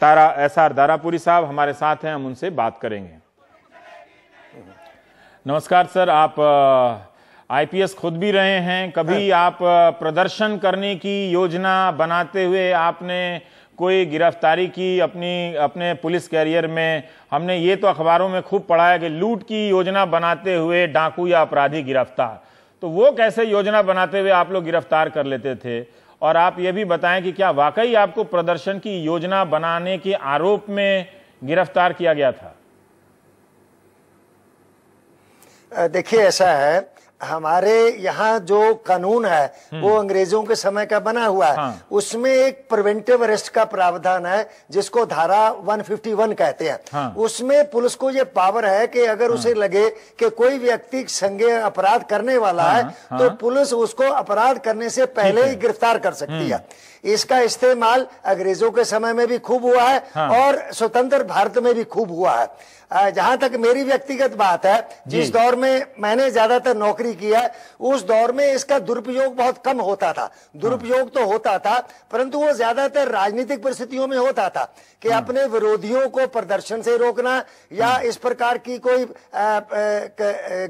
तारा S R Darapuri साहब हमारे साथ हैं हम उनसे बात करेंगे नमस्कार सर आप आईपीएस खुद भी रहे हैं कभी हाँ। आप प्रदर्शन करने की योजना बनाते हुए आपने कोई गिरफ्तारी की अपनी अपने पुलिस कैरियर में हमने ये तो अखबारों में खूब पढ़ा है कि लूट की योजना बनाते हुए डाकू या अपराधी गिरफ्तार तो वो कैसे योजना बनाते हुए आप लोग गिरफ्तार कर लेते थे और आप ये भी बताएं कि क्या वाकई आपको प्रदर्शन की योजना बनाने के आरोप में गिरफ्तार किया गया था देखिए ऐसा है हमारे यहाँ जो कानून है हम्म। वो अंग्रेजों के समय का बना हुआ है हाँ। उसमें एक प्रिवेंटिव अरेस्ट का प्रावधान है जिसको धारा 151 कहते हैं हाँ। उसमें पुलिस को ये पावर है कि अगर हाँ। उसे लगे कि कोई व्यक्ति संगे अपराध करने वाला हाँ। है हाँ, हाँ। तो पुलिस उसको अपराध करने से पहले ही गिरफ्तार कर सकती हम्म। है इसका इस्तेमाल अंग्रेजों के समय में भी खूब हुआ है हाँ। और स्वतंत्र भारत में भी खूब हुआ है जहां तक मेरी व्यक्तिगत बात है जिस दौर में मैंने ज्यादातर नौकरी की है उस दौर में इसका दुरुपयोग बहुत कम होता था हाँ। दुरुपयोग तो होता था परंतु वो ज्यादातर राजनीतिक परिस्थितियों में होता था कि हाँ। अपने विरोधियों को प्रदर्शन से रोकना या हाँ। इस प्रकार की कोई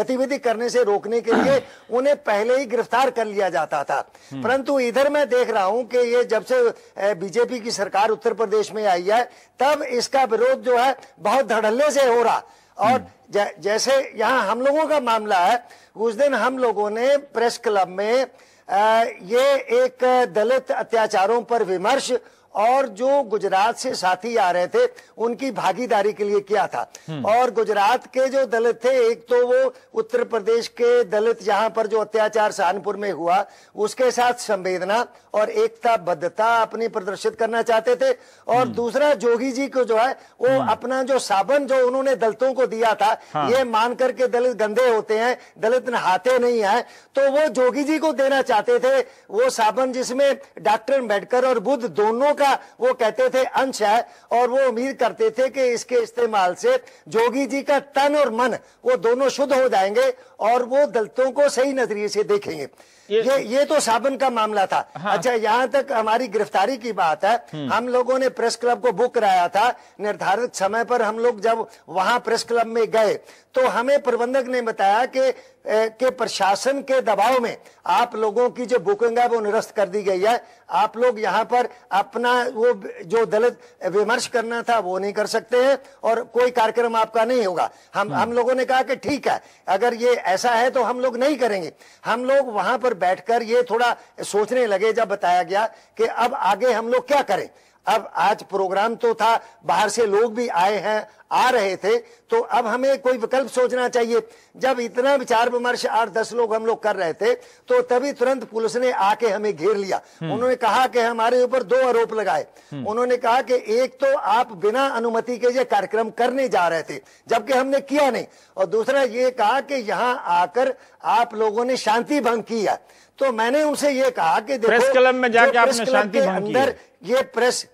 गतिविधि करने से रोकने के लिए उन्हें पहले ही गिरफ्तार कर लिया जाता था परंतु इधर मैं देख रहा हूं कि ये जब से बीजेपी की सरकार उत्तर प्रदेश में आई है तब इसका विरोध जो है बहुत धड़ल्ले से हो रहा और हम्म। जैसे यहाँ हम लोगों का मामला है उस दिन हम लोगों ने प्रेस क्लब में आ, ये एक दलित अत्याचारों पर विमर्श और जो गुजरात से साथी आ रहे थे उनकी भागीदारी के लिए किया था हम्म। और गुजरात के जो दलित थे एक तो वो उत्तर प्रदेश के दलित जहां पर जो अत्याचार सहानपुर में हुआ उसके साथ संवेदना और एकता बद्धता अपनी प्रदर्शित करना चाहते थे और हम्म। दूसरा जोगी जी को जो है वो हम्म। अपना जो साबन जो उन्होंने दलितों को दिया था हाँ। ये मान करके दलित गंदे होते हैं दलित नहाते नहीं है तो वो जोगी जी को देना चाहते थे वो साबन जिसमें डॉक्टर अम्बेडकर और बुद्ध दोनों का किया वो कहते थे अंश है और वो उम्मीद करते थे कि इसके इस्तेमाल से जोगी जी का तन और मन वो दोनों शुद्ध हो जाएंगे और वो दलितों को सही नजरिए से देखेंगे ये ये, तो साबुन का मामला था हाँ। अच्छा यहाँ तक हमारी गिरफ्तारी की बात है हम्म। हम लोगों ने प्रेस क्लब को बुक कराया था निर्धारित समय पर हम लोग जब वहाँ प्रेस क्लब में गए तो हमें प्रबंधक ने बताया कि के प्रशासन के दबाव में आप लोगों की जो बुकिंग है वो निरस्त कर दी गई है आप लोग यहाँ पर अपना वो जो दलित विमर्श करना था वो नहीं कर सकते हैं और कोई कार्यक्रम आपका नहीं होगा हम हम्म। हम लोगों ने कहा कि ठीक है अगर ये ऐसा है तो हम लोग नहीं करेंगे हम लोग वहां पर बैठकर ये थोड़ा सोचने लगे जब बताया गया कि अब आगे हम लोग क्या करें अब आज प्रोग्राम तो था बाहर से लोग भी आए हैं आ रहे थे तो अब हमें कोई विकल्प सोचना चाहिए जब इतना विचार विमर्श आठ दस लोग हम लोग कर रहे थे तो तभी तुरंत पुलिस ने आके हमें घेर लिया हम्म। उन्होंने कहा कि हमारे ऊपर दो आरोप लगाए हम्म। उन्होंने कहा कि एक तो आप बिना अनुमति के ये कार्यक्रम करने जा रहे थे जबकि हमने किया नहीं और दूसरा ये कहा कि यहाँ आकर आप लोगों ने शांति भंग किया तो मैंने उनसे ये कहा कि देखो प्रेस क्लब में जाके आपने शांति भंग अंदर ये प्रेस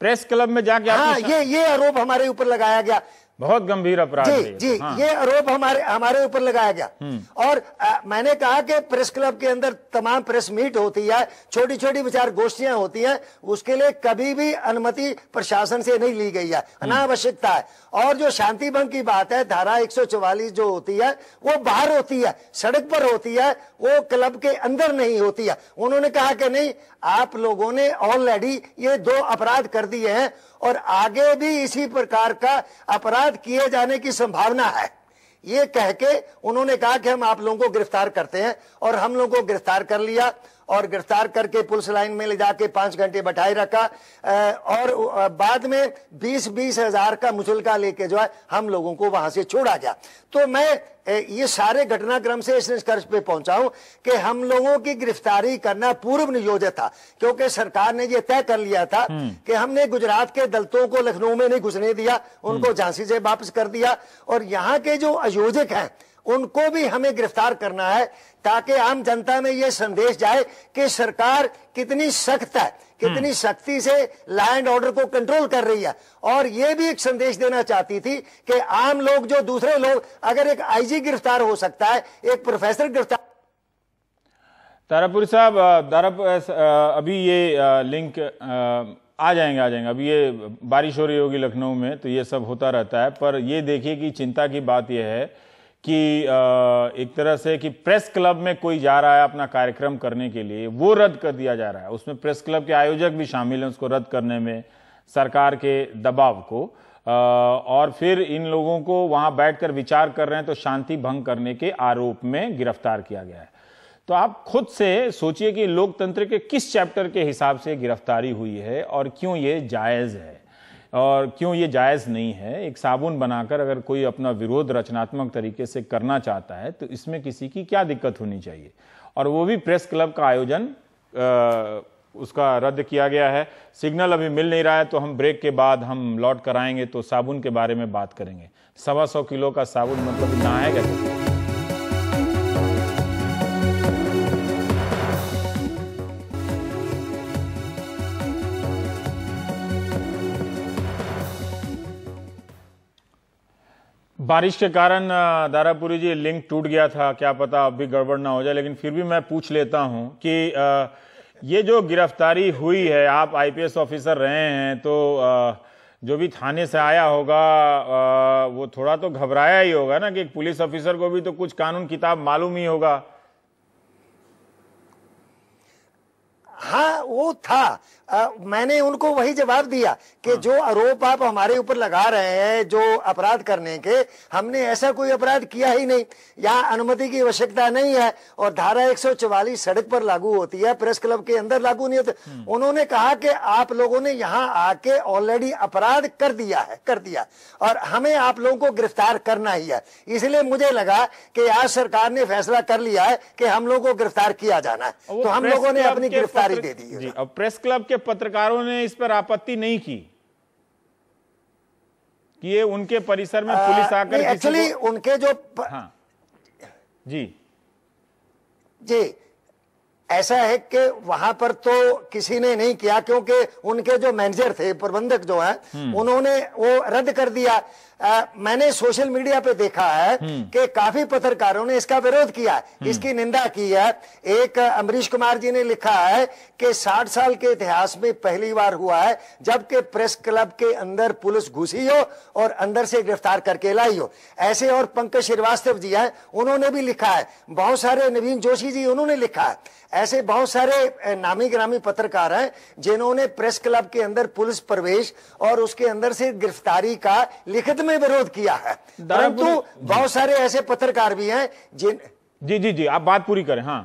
प्रेस क्लब में जाके हाँ ये ये आरोप हमारे ऊपर लगाया गया बहुत गंभीर अपराध जी तो, जी हाँ। ये आरोप हमारे हमारे ऊपर लगाया गया हम्म। और आ, मैंने कहा कि प्रेस क्लब के अंदर तमाम प्रेस मीट होती है छोटी छोटी विचार गोष्ठियां होती हैं उसके लिए कभी भी अनुमति प्रशासन से नहीं ली गई है हम्म। अनावश्यकता है और जो शांति भंग की बात है धारा 144 जो होती है वो बाहर होती है सड़क पर होती है वो क्लब के अंदर नहीं होती है उन्होंने कहा कि नहीं आप लोगों ने ऑलरेडी ये दो अपराध कर दिए हैं और आगे भी इसी प्रकार का अपराध किए जाने की संभावना है ये कह के उन्होंने कहा कि हम आप लोगों को गिरफ्तार करते हैं और हम लोगों को गिरफ्तार कर लिया और गिरफ्तार करके पुलिस लाइन में ले जाके पांच घंटे बैठाए रखा और बाद में बीस बीस हजार का मुचलका लेके जो है हम लोगों को वहां से छोड़ा गया तो मैं ये सारे घटनाक्रम से इस निष्कर्ष पे पहुंचा हूं कि हम लोगों की गिरफ्तारी करना पूर्व नियोजित था क्योंकि सरकार ने यह तय कर लिया था हम्म। कि हमने गुजरात के दलतों को लखनऊ में नहीं घुसने दिया उनको हम्म। झांसी से वापस कर दिया और यहाँ के जो आयोजक हैं उनको भी हमें गिरफ्तार करना है ताकि आम जनता में यह संदेश जाए कि सरकार कितनी सख्त है कितनी हम्म। सख्ती से लैंड एंड ऑर्डर को कंट्रोल कर रही है और यह भी एक संदेश देना चाहती थी कि आम लोग जो दूसरे लोग अगर एक आईजी गिरफ्तार हो सकता है एक प्रोफेसर गिरफ्तार तारापुरी साहब ताराप अभी ये लिंक आ जाएंगे आ जाएंगे अभी ये बारिश हो रही होगी लखनऊ में तो ये सब होता रहता है पर ये देखिए कि चिंता की बात यह है कि एक तरह से कि प्रेस क्लब में कोई जा रहा है अपना कार्यक्रम करने के लिए वो रद्द कर दिया जा रहा है उसमें प्रेस क्लब के आयोजक भी शामिल हैं उसको रद्द करने में सरकार के दबाव को और फिर इन लोगों को वहां बैठकर विचार कर रहे हैं तो शांति भंग करने के आरोप में गिरफ्तार किया गया है तो आप खुद से सोचिए कि लोकतंत्र के किस चैप्टर के हिसाब से गिरफ्तारी हुई है और क्यों ये जायज़ है और क्यों ये जायज़ नहीं है एक साबुन बनाकर अगर कोई अपना विरोध रचनात्मक तरीके से करना चाहता है तो इसमें किसी की क्या दिक्कत होनी चाहिए और वो भी प्रेस क्लब का आयोजन आ, उसका रद्द किया गया है सिग्नल अभी मिल नहीं रहा है तो हम ब्रेक के बाद हम लौट कराएंगे तो साबुन के बारे में बात करेंगे सवा सौ किलो का साबुन मतलब ना है क्या बारिश के कारण दारापुरी जी लिंक टूट गया था क्या पता अब भी गड़बड़ ना हो जाए लेकिन फिर भी मैं पूछ लेता हूं कि ये जो गिरफ्तारी हुई है आप आईपीएस ऑफिसर रहे हैं तो जो भी थाने से आया होगा वो थोड़ा तो घबराया ही होगा ना कि पुलिस ऑफिसर को भी तो कुछ कानून किताब मालूम ही होगा हाँ वो था आ, मैंने उनको वही जवाब दिया कि हाँ। जो आरोप आप हमारे ऊपर लगा रहे हैं जो अपराध करने के हमने ऐसा कोई अपराध किया ही नहीं यहाँ अनुमति की आवश्यकता नहीं है और धारा 144 सड़क पर लागू होती है प्रेस क्लब के अंदर लागू नहीं होती हम्म। उन्होंने कहा कि आप लोगों ने यहाँ आके ऑलरेडी अपराध कर दिया है कर दिया और हमें आप लोगों को गिरफ्तार करना ही है इसलिए मुझे लगा कि आज सरकार ने फैसला कर लिया है कि हम लोगों को गिरफ्तार किया जाना है तो हम लोगों ने अपनी गिरफ्तार जानकारी दे दी जी अब प्रेस क्लब के पत्रकारों ने इस पर आपत्ति नहीं की कि ये उनके परिसर में पुलिस आकर एक्चुअली उनके जो प... हाँ जी जी ऐसा है कि वहां पर तो किसी ने नहीं किया क्योंकि उनके जो मैनेजर थे प्रबंधक जो है हम्म। उन्होंने वो रद्द कर दिया आ, मैंने सोशल मीडिया पे देखा है हम्म। कि काफी पत्रकारों ने इसका विरोध किया हम्म। इसकी निंदा की है एक अमरीश कुमार जी ने लिखा है कि 60 साल के इतिहास में पहली बार हुआ है जबकि प्रेस क्लब के अंदर पुलिस घुसी हो और अंदर से गिरफ्तार करके लाई हो ऐसे और पंकज श्रीवास्तव जी हैं उन्होंने भी लिखा है बहुत सारे नवीन जोशी जी उन्होंने लिखा है ऐसे बहुत सारे नामी ग्रामी पत्रकार हैं जिन्होंने प्रेस क्लब के अंदर पुलिस प्रवेश और उसके अंदर से गिरफ्तारी का लिखित में विरोध किया है परंतु बहुत सारे ऐसे पत्रकार भी हैं जिन जी जी जी आप बात पूरी करें हाँ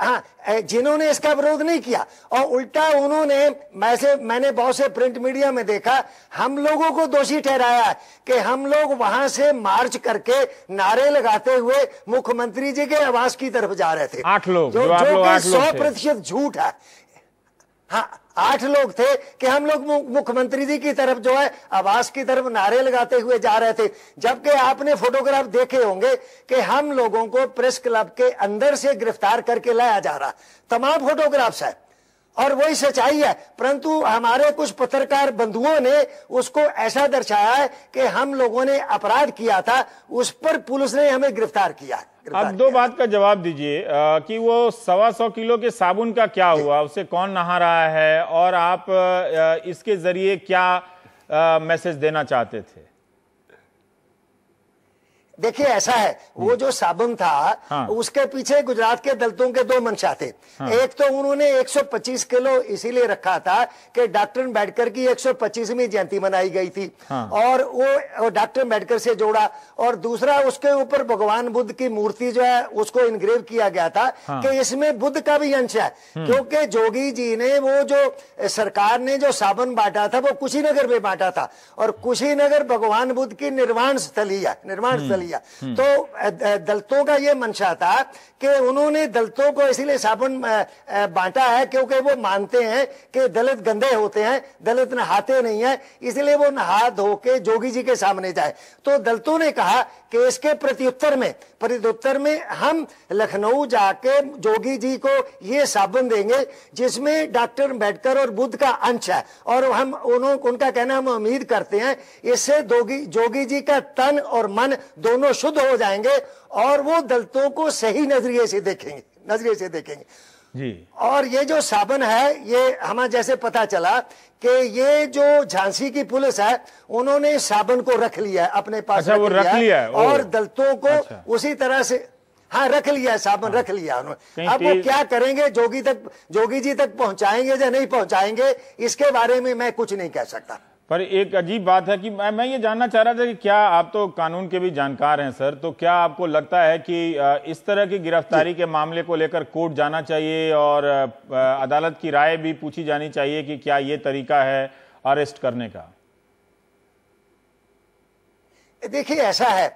हाँ जिन्होंने इसका विरोध नहीं किया और उल्टा उन्होंने मैसे मैंने बहुत से प्रिंट मीडिया में देखा हम लोगों को दोषी ठहराया कि हम लोग वहां से मार्च करके नारे लगाते हुए मुख्यमंत्री जी के आवास की तरफ जा रहे थे आठ लोग जो, जो, जो, जो कि सौ प्रतिशत झूठ है हाँ आठ लोग थे कि हम लोग मुख्यमंत्री जी की तरफ जो है आवास की तरफ नारे लगाते हुए जा रहे थे जबकि आपने फोटोग्राफ देखे होंगे कि हम लोगों को प्रेस क्लब के अंदर से गिरफ्तार करके लाया जा रहा तमाम फोटोग्राफ्स है और वही सच्चाई है परंतु हमारे कुछ पत्रकार बंधुओं ने उसको ऐसा दर्शाया है कि हम लोगों ने अपराध किया था उस पर पुलिस ने हमें गिरफ्तार किया अब दो बात का जवाब दीजिए कि वो सवा सौ किलो के साबुन का क्या हुआ उसे कौन नहा रहा है और आप इसके जरिए क्या मैसेज देना चाहते थे देखिए ऐसा है वो हम्म। जो साबुन था हाँ। उसके पीछे गुजरात के दलितों के दो मंशा थे हाँ। एक तो उन्होंने 125 किलो इसीलिए रखा था कि डॉक्टर अम्बेडकर की 125वीं जयंती मनाई गई थी हाँ। और वो डॉक्टर अम्बेडकर से जोड़ा और दूसरा उसके ऊपर भगवान बुद्ध की मूर्ति जो है उसको इनग्रेव किया गया था हाँ। कि इसमें बुद्ध का भी अंश है हम्म। क्योंकि जोगी जी ने वो जो सरकार ने जो साबुन बांटा था वो कुशीनगर में बांटा था और कुशीनगर भगवान बुद्ध की निर्माण स्थली है निर्माण हम्म। स्थली भैया हम्म। तो दलितों का ये मंशा था कि उन्होंने दलितों को इसीलिए साबुन बांटा है क्योंकि वो मानते हैं कि दलित गंदे होते हैं दलित नहाते नहीं है इसलिए वो नहा धो के जोगी जी के सामने जाए तो दलितों ने कहा कि इसके प्रत्युत्तर में प्रत्युत्तर में हम लखनऊ जाके जोगी जी को ये साबुन देंगे जिसमें डॉक्टर अम्बेडकर और बुद्ध का अंश है और हम उनका कहना हम उम्मीद करते हैं इससे जोगी जी का तन और मन दोनों दोनों शुद्ध हो जाएंगे और वो दलितों को सही नजरिए से देखेंगे नजरिए से देखेंगे जी और ये जो साबन है ये हमें जैसे पता चला कि ये जो झांसी की पुलिस है उन्होंने साबन को रख लिया है अपने पास अच्छा, रख, वो लिया रख लिया, है और दलितों को अच्छा। उसी तरह से हाँ रख लिया है साबन हाँ, रख लिया उन्होंने अब वो क्या करेंगे जोगी तक जोगी जी तक पहुंचाएंगे या नहीं पहुंचाएंगे इसके बारे में मैं कुछ नहीं कह सकता पर एक अजीब बात है कि मैं मैं ये जानना चाह रहा था कि क्या आप तो कानून के भी जानकार हैं सर तो क्या आपको लगता है कि इस तरह की गिरफ्तारी के मामले को लेकर कोर्ट जाना चाहिए और अदालत की राय भी पूछी जानी चाहिए कि क्या ये तरीका है अरेस्ट करने का देखिए ऐसा है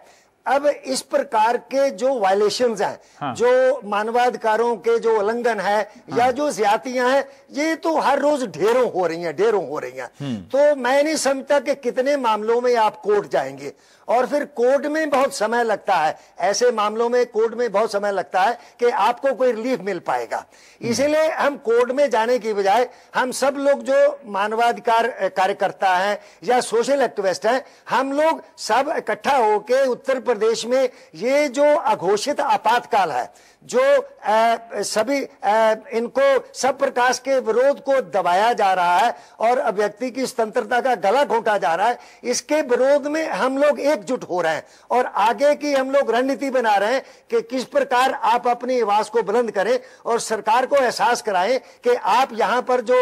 अब इस प्रकार के जो वायलेशन हैं हाँ। जो मानवाधिकारों के जो उल्लंघन है हाँ। या जो ज्यातियां हैं ये तो हर रोज ढेरों हो रही हैं ढेरों हो रही हैं हम्म। तो मैं नहीं समझता कि कितने मामलों में आप कोर्ट जाएंगे और फिर कोर्ट में बहुत समय लगता है ऐसे मामलों में कोर्ट में बहुत समय लगता है कि आपको कोई रिलीफ मिल पाएगा हम्म। इसीलिए हम कोर्ट में जाने की बजाय हम सब लोग जो मानवाधिकार कार्यकर्ता हैं या सोशल एक्टिविस्ट हैं हम लोग सब इकट्ठा होकर उत्तर प्रदेश में ये जो अघोषित आपातकाल है जो आ, सभी आ, इनको सब प्रकाश के विरोध को दबाया जा रहा है और व्यक्ति की स्वतंत्रता का गला घोटा जा रहा है इसके विरोध में हम लोग एकजुट हो रहे हैं और आगे की हम लोग रणनीति बना रहे हैं कि किस प्रकार आप अपनी आवाज को बुलंद करें और सरकार को एहसास कराएं कि आप यहां पर जो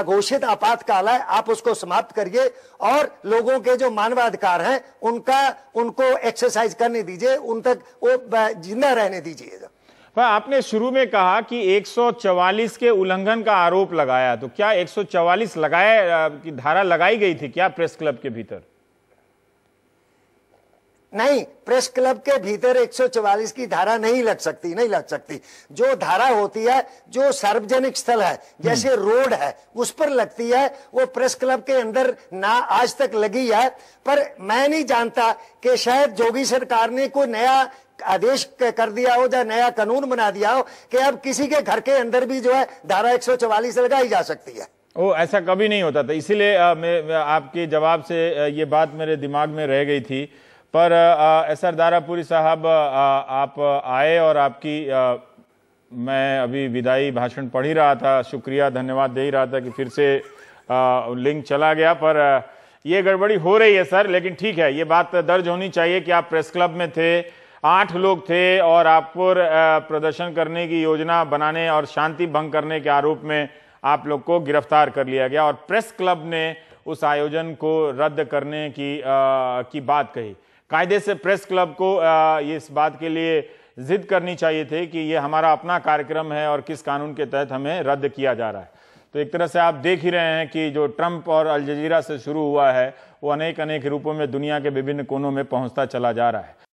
अघोषित आपातकाल है आप उसको समाप्त करिए और लोगों के जो मानवाधिकार हैं उनका उनको एक्सरसाइज एक्सरसाइज करने दीजिए उन तक वो जिंदा रहने दीजिएगा पर आपने शुरू में कहा कि 144 के उल्लंघन का आरोप लगाया तो क्या 144 लगाया की धारा लगाई गई थी क्या प्रेस क्लब के भीतर नहीं प्रेस क्लब के भीतर 144 की धारा नहीं लग सकती नहीं लग सकती जो धारा होती है जो सार्वजनिक स्थल है जैसे हम्म। रोड है उस पर लगती है वो प्रेस क्लब के अंदर ना आज तक लगी है पर मैं नहीं जानता कि शायद जोगी सरकार ने कोई नया आदेश कर दिया हो या नया कानून बना दिया हो कि अब किसी के घर के अंदर भी जो है धारा एक लगाई जा सकती है ओ ऐसा कभी नहीं होता था इसीलिए आपके जवाब से ये बात मेरे दिमाग में रह गई थी पर एसआर दारापुरी साहब आप आए और आपकी आ, मैं अभी विदाई भाषण पढ़ ही रहा था शुक्रिया धन्यवाद दे ही रहा था कि फिर से आ, लिंक चला गया पर ये गड़बड़ी हो रही है सर लेकिन ठीक है ये बात दर्ज होनी चाहिए कि आप प्रेस क्लब में थे आठ लोग थे और आप पर प्रदर्शन करने की योजना बनाने और शांति भंग करने के आरोप में आप लोग को गिरफ्तार कर लिया गया और प्रेस क्लब ने उस आयोजन को रद्द करने की आ, की बात कही कायदे से प्रेस क्लब को ये इस बात के लिए जिद करनी चाहिए थी कि ये हमारा अपना कार्यक्रम है और किस कानून के तहत हमें रद्द किया जा रहा है तो एक तरह से आप देख ही रहे हैं कि जो ट्रंप और अल जजीरा से शुरू हुआ है वो अनेक अनेक रूपों में दुनिया के विभिन्न कोनों में पहुंचता चला जा रहा है